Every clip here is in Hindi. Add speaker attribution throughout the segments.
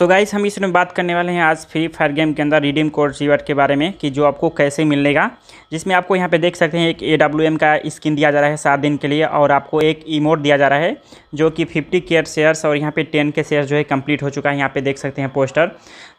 Speaker 1: सो गाइस हम इसमें बात करने वाले हैं आज फ्री फायर गेम के अंदर रिडीम कोड रिवर्ट के बारे में कि जो आपको कैसे मिलेगा जिसमें आपको यहाँ पे देख सकते हैं एक ए का स्किन दिया जा रहा है सात दिन के लिए और आपको एक इमोट दिया जा रहा है जो कि फिफ्टी केयर शेयर्स और यहाँ पे टेन के शेयर्स जो है कंप्लीट हो चुका है यहाँ पे देख सकते हैं पोस्टर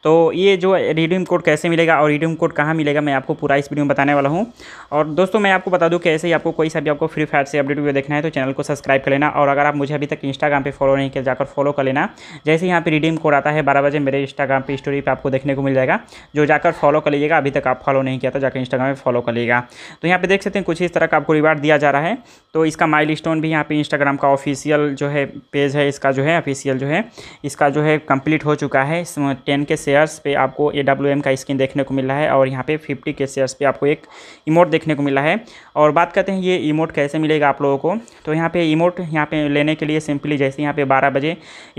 Speaker 1: तो ये जो रिडीम कोड कैसे मिलेगा और रिडीम कोड कहाँ मिलेगा मैं आपको पूरा इस वीडियो में बताने वाला हूँ और दोस्तों मैं आपको बता दूँ कि ऐसे ही आपको कोई सभी आपको फ्री फायर से अपडेट वीडियो देखना है तो चैनल को सब्सक्राइब कर लेना और अगर आप मुझे अभी तक इंस्टाग्राम पर फॉलो नहीं किया जाकर फॉलो कर लेना जैसे यहाँ पर रिडीम कोड आता है बारह बजे मेरे इंस्टाग्राम पे स्टोरी पे आपको देखने को मिल जाएगा जो जाकर फॉलो कर लीजिएगा अभी तक आप फॉलो नहीं किया तो जाकर इंस्टाग्राम पे फॉलो कर लीजिएगा तो यहाँ पे देख सकते हैं कुछ इस तरह का आपको रिवार्ड दिया जा रहा है तो इसका माइल स्टोन भी यहाँ पे इंस्टाग्राम का ऑफिशियल जो है पेज है इसका जो है ऑफिशियल जो है इसका जो है कंप्लीट हो चुका है टेन के शेयर्स पर आपको ए डब्ल्यू एम का स्क्रीन देखने को मिला है और यहाँ पे फिफ्टी के शेयर्स पर आपको एक इमोट देखने को मिला है और बात करते हैं ये इमोट कैसे मिलेगा आप लोगों को तो यहाँ पे इमोट यहाँ पे लेने के लिए सिंपली जैसे यहाँ पे बारह बजे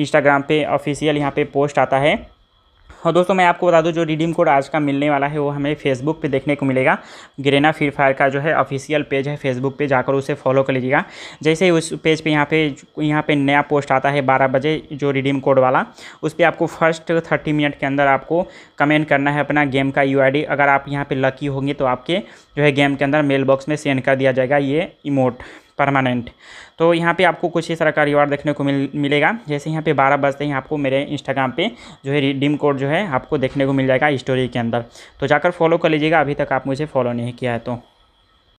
Speaker 1: इंस्टाग्राम पे ऑफिशियल यहाँ पे पोस्ट चाहता है और दोस्तों मैं आपको बता दूं जो रिडीम कोड आज का मिलने वाला है वो हमें फेसबुक पे देखने को मिलेगा ग्रेना फ्री फायर का जो है ऑफिशियल पेज है फेसबुक पे जाकर उसे फॉलो कर लीजिएगा जैसे ही उस पेज पे यहाँ पे यहाँ पे नया पोस्ट आता है 12 बजे जो रिडीम कोड वाला उस पर आपको फर्स्ट थर्टी मिनट के अंदर आपको कमेंट करना है अपना गेम का यू अगर आप यहाँ पर लकी होंगे तो आपके जो है गेम के अंदर मेल बॉक्स में सेंड कर दिया जाएगा ये इमोट परमानेंट तो यहाँ पे आपको कुछ इस तरह का रिवार्ड देखने को मिल मिलेगा जैसे यहाँ पे बारह बजते हैं आपको मेरे इंस्टाग्राम पे जो है रिडीम कोड जो है आपको देखने को मिल जाएगा स्टोरी के अंदर तो जाकर फॉलो कर लीजिएगा अभी तक आप मुझे फॉलो नहीं किया है तो